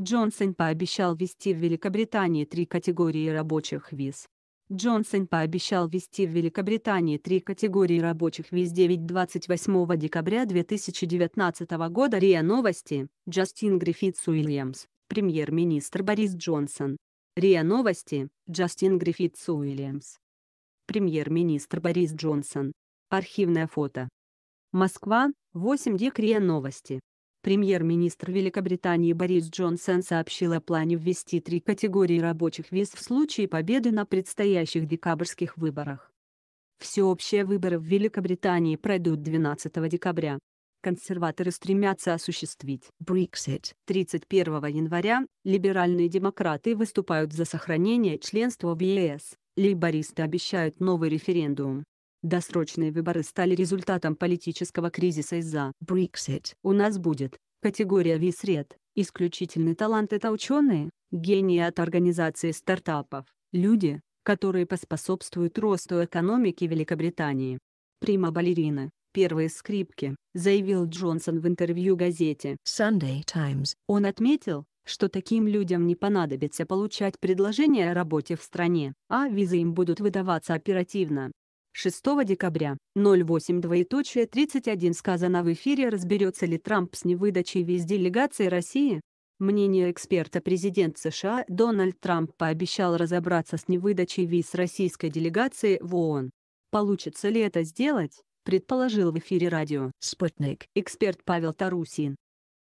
Джонсон пообещал ввести в Великобритании три категории рабочих виз. Джонсон пообещал ввести в Великобритании три категории рабочих виз 9-28 декабря 2019 года РИА Новости, Джастин Гриффитс Уильямс, премьер-министр Борис Джонсон. РИА Новости, Джастин Гриффитс Уильямс. Премьер-министр Борис Джонсон. Архивное фото. Москва, 8 дек РИА Новости. Премьер-министр Великобритании Борис Джонсон сообщил о плане ввести три категории рабочих виз в случае победы на предстоящих декабрьских выборах. Всеобщие выборы в Великобритании пройдут 12 декабря. Консерваторы стремятся осуществить Brexit. 31 января либеральные демократы выступают за сохранение членства в ЕС, лейбористы обещают новый референдум. Досрочные выборы стали результатом политического кризиса из-за Brexit. У нас будет категория сред, Исключительный талант – это ученые, гении от организации стартапов, люди, которые поспособствуют росту экономики Великобритании. Прима балерина, первые скрипки, заявил Джонсон в интервью газете Sunday Times. Он отметил, что таким людям не понадобится получать предложение о работе в стране, а визы им будут выдаваться оперативно. 6 декабря, 08:31 сказано в эфире «Разберется ли Трамп с невыдачей виз делегации России?» Мнение эксперта президент США Дональд Трамп пообещал разобраться с невыдачей виз российской делегации в ООН. Получится ли это сделать, предположил в эфире радио «Спутник» эксперт Павел Тарусин.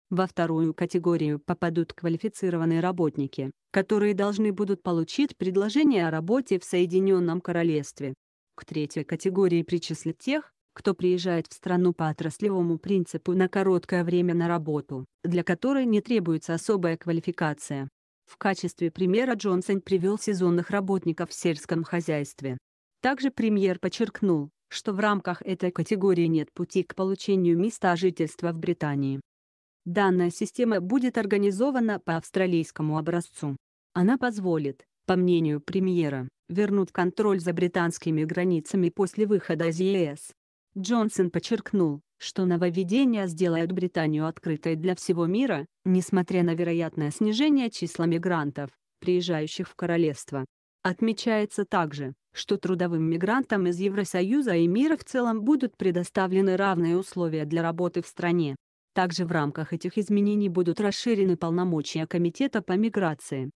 Во вторую категорию попадут квалифицированные работники, которые должны будут получить предложение о работе в Соединенном Королевстве. К третьей категории причислят тех, кто приезжает в страну по отраслевому принципу на короткое время на работу, для которой не требуется особая квалификация. В качестве примера Джонсон привел сезонных работников в сельском хозяйстве. Также премьер подчеркнул, что в рамках этой категории нет пути к получению места жительства в Британии. Данная система будет организована по австралийскому образцу. Она позволит, по мнению премьера, вернут контроль за британскими границами после выхода из ЕС. Джонсон подчеркнул, что нововведения сделают Британию открытой для всего мира, несмотря на вероятное снижение числа мигрантов, приезжающих в королевство. Отмечается также, что трудовым мигрантам из Евросоюза и мира в целом будут предоставлены равные условия для работы в стране. Также в рамках этих изменений будут расширены полномочия Комитета по миграции.